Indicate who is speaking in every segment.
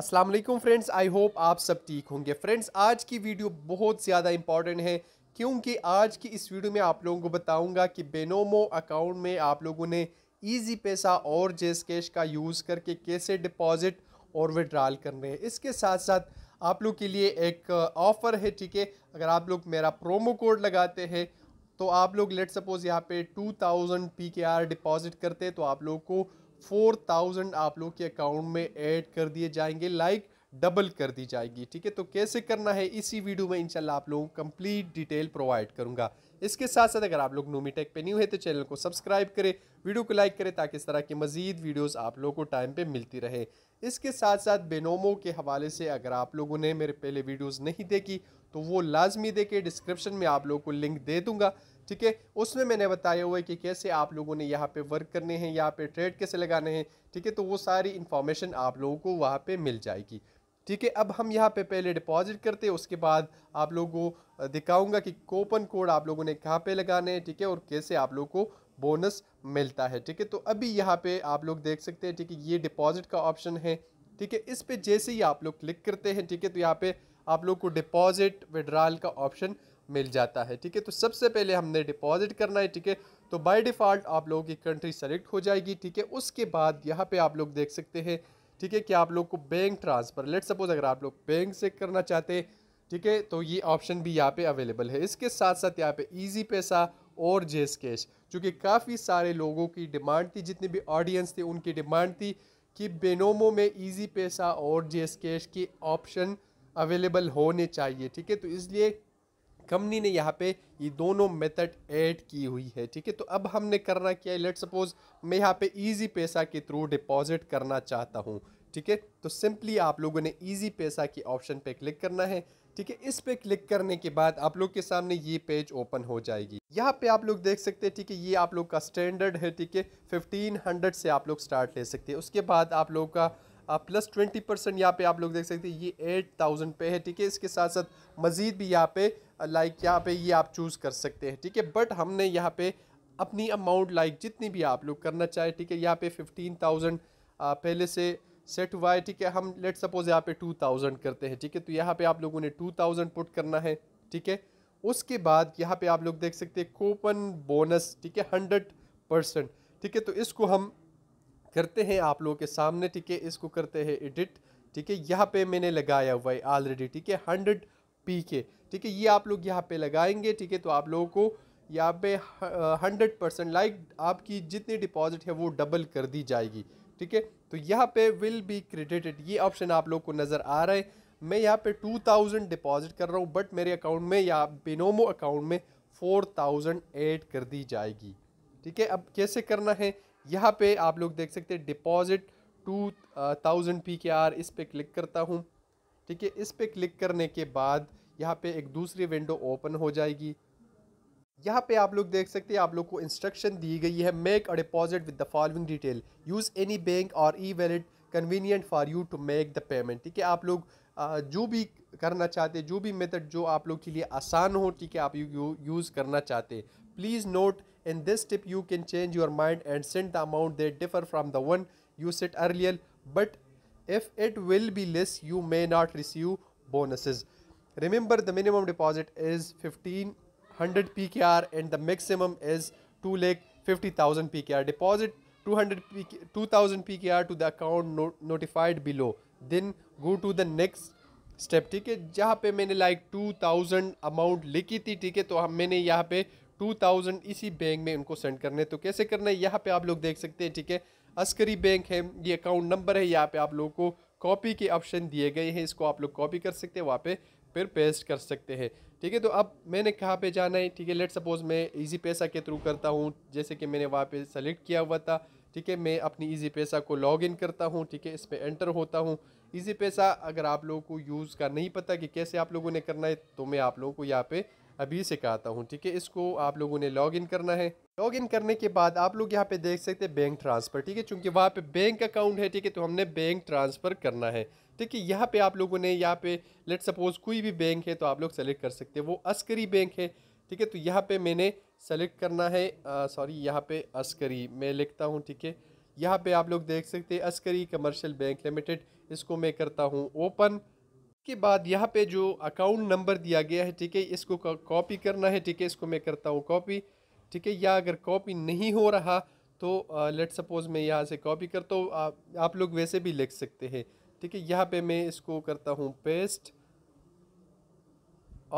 Speaker 1: अस्सलाम वालेकुम friends I hope आप सब ठीक होंगे फ्रेंड्स आज की वीडियो बहुत ज़्यादा इंपॉर्टेंट है क्योंकि आज की इस वीडियो में आप लोगों को बताऊंगा कि बेनोमो अकाउंट में आप लोगों ने ईजी पैसा और जेस कैश का यूज़ करके कैसे डिपॉजिट और विड्रॉल करने हैं इसके साथ साथ आप लोग के लिए एक ऑफ़र uh, है ठीक है अगर आप लोग मेरा प्रोमो कोड लगाते हैं तो आप लोग लेट सपोज़ यहाँ पे 2000 पीकेआर डिपॉजिट करते हैं तो आप लोग को फोर थाउजेंड आप लोग के अकाउंट में ऐड कर दिए जाएंगे लाइक डबल कर दी जाएगी ठीक है तो कैसे करना है इसी वीडियो में इंशाल्लाह आप लोगों को कंप्लीट डिटेल प्रोवाइड करूंगा इसके साथ साथ अगर आप लोग नोमी टेक पे न्यू है तो चैनल को सब्सक्राइब करें वीडियो को लाइक करें ताकि इस तरह की मजीद वीडियोस आप लोगों को टाइम पे मिलती रहे इसके साथ साथ बेनोमो के हवाले से अगर आप लोगों ने मेरे पहले वीडियोज़ नहीं देखी तो वो लाजमी देखे डिस्क्रिप्शन में आप लोगों को लिंक दे दूँगा ठीक है उसमें मैंने बताया हुआ है कि कैसे आप लोगों ने यहाँ पे वर्क करने हैं यहाँ पे ट्रेड कैसे लगाने हैं ठीक है तो वो सारी इन्फॉर्मेशन आप लोगों को वहाँ पर मिल जाएगी ठीक है अब हम यहाँ पे पहले डिपॉजिट करते हैं उसके बाद आप लोगों को दिखाऊँगा कि कोपन कोड आप लोगों ने कहाँ पर लगाने हैं ठीक है और कैसे आप लोग को बोनस मिलता है ठीक है तो अभी यहाँ पर आप लोग देख सकते हैं ठीक है ये डिपॉजिट का ऑप्शन है ठीक है इस पर जैसे ही आप लोग क्लिक करते हैं ठीक है तो यहाँ पर आप लोग को डिपॉजिट विड्रॉल का ऑप्शन मिल जाता है ठीक है तो सबसे पहले हमने डिपॉजिट करना है ठीक है तो बाय डिफ़ॉल्ट आप लोगों की कंट्री सेलेक्ट हो जाएगी ठीक है उसके बाद यहाँ पे आप लोग देख सकते हैं ठीक है कि आप लोग को बैंक ट्रांसफ़र लेट सपोज़ अगर आप लोग बैंक से करना चाहते हैं ठीक है तो ये ऑप्शन भी यहाँ पे अवेलेबल है इसके साथ साथ यहाँ पे ईजी पैसा और जेस कैश चूँकि काफ़ी सारे लोगों की डिमांड थी जितनी भी ऑडियंस थी उनकी डिमांड थी कि बेनोमो में ईजी पैसा और जेस कैश के ऑप्शन अवेलेबल होने चाहिए ठीक है तो इसलिए कंपनी ने यहाँ पे ये दोनों मेथड ऐड की हुई है ठीक है तो अब हमने करना क्या है लेट सपोज मैं यहाँ पे ईजी पैसा के थ्रू डिपॉजिट करना चाहता हूँ ठीक है तो सिंपली आप लोगों ने इजी पैसा के ऑप्शन पे क्लिक करना है ठीक है इस पे क्लिक करने के बाद आप लोग के सामने ये पेज ओपन हो जाएगी यहाँ पे आप लोग देख सकते हैं ठीक है ये आप लोग का स्टैंडर्ड है ठीक है फिफ्टीन हंड्रेड से आप लोग स्टार्ट ले सकते हैं उसके बाद आप लोग का प्लस ट्वेंटी परसेंट यहाँ पे आप लोग देख सकते हैं ये एट थाउजेंड पे है ठीक है इसके साथ साथ मज़ीद भी यहाँ पे लाइक यहाँ पे ये आप चूज़ कर सकते हैं ठीक है बट हमने यहाँ पे अपनी अमाउंट लाइक जितनी भी आप लोग करना चाहे ठीक है यहाँ पे फिफ्टीन थाउजेंड पहले से सेट हुआ है ठीक है हम लेट सपोज यहाँ पे टू थाउजेंड करते हैं ठीक है तो यहाँ पे आप लोगों ने टू थाउजेंड पुट करना है ठीक है उसके बाद यहाँ पे आप लोग देख सकते हैं कूपन बोनस ठीक है हंड्रेड परसेंट ठीक है तो इसको हम करते हैं आप लोगों के सामने ठीक है इसको करते हैं एडिट ठीक है यहाँ पे मैंने लगाया हुआ है ऑलरेडी ठीक है हंड्रेड पी के ठीक है ये आप लोग यहाँ पे लगाएंगे ठीक है तो आप लोगों को यहाँ पे हंड्रेड परसेंट लाइक आपकी जितनी डिपॉजिट है वो डबल कर दी जाएगी ठीक है तो यहाँ पे विल बी क्रेडिटेड ये ऑप्शन आप लोग को नज़र आ रहा है मैं यहाँ पे टू थाउजेंड डिपॉजिट कर रहा हूँ बट मेरे अकाउंट में या बिनोमो अकाउंट में फोर थाउजेंड ऐड कर दी जाएगी ठीक है अब कैसे करना है यहाँ पे आप लोग देख सकते हैं deposit two thousand P K R इस पर क्लिक करता हूँ ठीक है इस पर क्लिक करने के बाद यहाँ पे एक दूसरी विंडो ओपन हो जाएगी यहाँ पे आप लोग देख सकते हैं आप लोग को इंस्ट्रक्शन दी गई है make a deposit with the following detail use any bank or e wallet convenient for you to make the payment ठीक है आप लोग जो भी करना चाहते जो भी मेथड जो आप लोग के लिए आसान हो ठीक है आप यूज़ करना चाहते please note In this tip, you can change your mind and send the amount that differ from the one you set earlier. But if it will be less, you may not receive bonuses. Remember the minimum deposit is 1500 PKR and the maximum is 2 lakh 50,000 PKR. Deposit 200 2000 PKR to the account not notified below. Then go to the next step. ठीक है जहाँ पे मैंने 2,000 amount, thousand amount लिखी थी ठीक है तो हम मैंने यहाँ पे 2000 इसी बैंक में उनको सेंड करने तो कैसे करना है यहाँ पे आप लोग देख सकते हैं ठीक है अस्करी बैंक है ये अकाउंट नंबर है यहाँ पे आप लोगों को कॉपी के ऑप्शन दिए गए हैं इसको आप लोग कॉपी कर सकते हैं वहाँ पे फिर पेस्ट कर सकते हैं ठीक है तो अब मैंने कहाँ पे जाना है ठीक है लेट सपोज मैं इजी पैसा के थ्रू करता हूँ जैसे कि मैंने वहाँ पर सेलेक्ट किया हुआ था ठीक है मैं अपनी ईजी पैसा को लॉग इन करता हूँ ठीक है इस पर एंटर होता हूँ ईजी पैसा अगर आप लोगों को यूज़ का नहीं पता कि कैसे आप लोगों ने करना है तो मैं आप लोगों को यहाँ पर अभी से कहता हूँ ठीक है इसको आप लोगों ने लॉगिन करना है लॉग इन करने के बाद आप लोग यहाँ पे देख सकते हैं बैंक ट्रांसफ़र ठीक है चूँकि वहाँ पे बैंक अकाउंट है ठीक है तो हमने बैंक ट्रांसफ़र करना है ठीक है यहाँ पे आप लोगों ने यहाँ पे लेट सपोज कोई भी बैंक है तो आप लोग सेलेक्ट कर सकते हैं वो अस्करी बैंक है ठीक है तो यहाँ पे मैंने सेलेक्ट करना है सॉरी यहाँ पे अस्करी मैं लिखता हूँ ठीक है यहाँ पे आप लोग देख सकते हैं अस्करी कमर्शियल बैंक लिमिटेड इसको मैं करता हूँ ओपन के बाद यहाँ पे जो अकाउंट नंबर दिया गया है ठीक है इसको कॉपी करना है ठीक है इसको मैं करता हूँ कॉपी ठीक है या अगर कॉपी नहीं हो रहा तो लेट सपोज़ मैं यहाँ से कॉपी करता हूँ आप, आप लोग वैसे भी लिख सकते हैं ठीक है यहाँ पे मैं इसको करता हूँ पेस्ट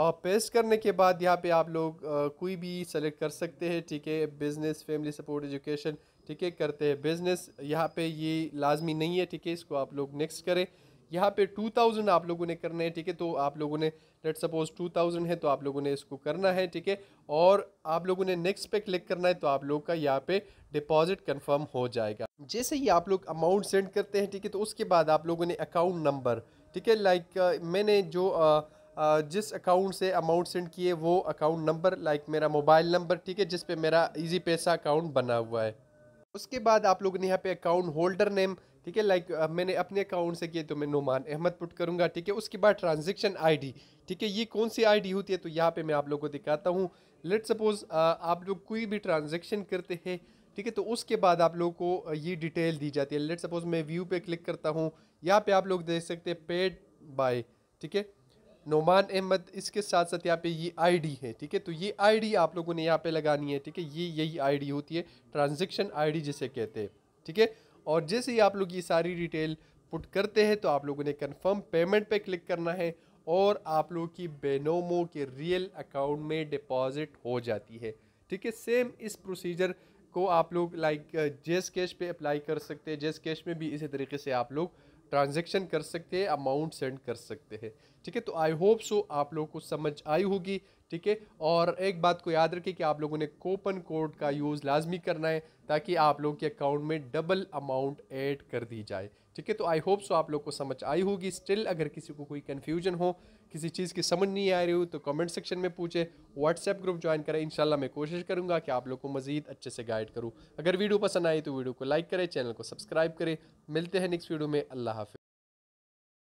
Speaker 1: और पेस्ट करने के बाद यहाँ पे आप लोग आ, कोई भी सेलेक्ट कर सकते हैं ठीक है बिज़नेस फैमिली सपोर्ट एजुकेशन ठीक है करते हैं बिज़नेस यहाँ पे ये लाजमी नहीं है ठीक है इसको आप लोग नेक्स्ट करें यहाँ पे टू थाउजेंड आप लोगों ने करने हैं ठीक है तो आप लोगों ने लेट सपोज टू थाउजेंड है तो आप लोगों ने इसको करना है ठीक है और आप लोगों ने नेक्स्ट पे क्लिक करना है तो आप लोग का यहाँ पे डिपॉजिट कंफर्म हो जाएगा जैसे ही आप लोग अमाउंट सेंड करते हैं ठीक है तो उसके बाद आप लोगों ने अकाउंट नंबर ठीक है लाइक मैंने जो आ, जिस अकाउंट से अमाउंट सेंड किए वो अकाउंट नंबर लाइक मेरा मोबाइल नंबर ठीक है जिस पे मेरा इजी पैसा अकाउंट बना हुआ है उसके बाद आप लोगों ने यहाँ पे अकाउंट होल्डर नेम ठीक है लाइक मैंने अपने अकाउंट से किए तो मैं नुमान अहमद पुट करूँगा ठीक है उसके बाद ट्रांजेक्शन आईडी ठीक है ये कौन सी आईडी होती है तो यहाँ पे मैं आप लोगों को दिखाता हूँ लेट सपोज uh, आप लोग कोई भी ट्रांजेक्शन करते हैं ठीक है तो उसके बाद आप लोगों को uh, ये डिटेल दी जाती है लेट सपोज मैं व्यू पे क्लिक करता हूँ यहाँ पे आप लोग देख सकते हैं पेड बाय ठीक है नोमान अहमद इसके साथ साथ यहाँ पे ये आईडी है ठीक है तो ये आईडी आप लोगों ने यहाँ पे लगानी है ठीक है ये यही आईडी होती है ट्रांजेक्शन आईडी जिसे कहते हैं ठीक है और जैसे ही आप लोग ये सारी डिटेल पुट करते हैं तो आप लोगों ने कन्फर्म पेमेंट पे क्लिक करना है और आप लोग की बेनोमो के रियल अकाउंट में डिपॉजिट हो जाती है ठीक है सेम इस प्रोसीजर को आप लोग लाइक जेस कैश पे अप्लाई कर सकते हैं जेस कैश में भी इसी तरीके से आप लोग ट्रांजेक्शन कर सकते हैं अमाउंट सेंड कर सकते हैं ठीक है तो आई होप सो आप लोगों को समझ आई होगी ठीक है और एक बात को याद रखें कि आप लोगों ने कोपन कोड का यूज़ लाजमी करना है ताकि आप लोगों के अकाउंट में डबल अमाउंट ऐड कर दी जाए ठीक है तो आई होप सो आप लोग को समझ आई होगी स्टिल अगर किसी को कोई कन्फ्यूजन हो किसी चीज़ की समझ नहीं आ रही हो तो कमेंट सेक्शन में पूछे व्हाट्सएप ग्रुप ज्वाइन करें इंशाल्लाह मैं कोशिश करूँगा कि आप लोग को मजीद अच्छे से गाइड करूँ अगर वीडियो पसंद आई तो वीडियो को लाइक करें चैनल को सब्सक्राइब करें मिलते हैं नेक्स्ट वीडियो में अल्लाह हाफि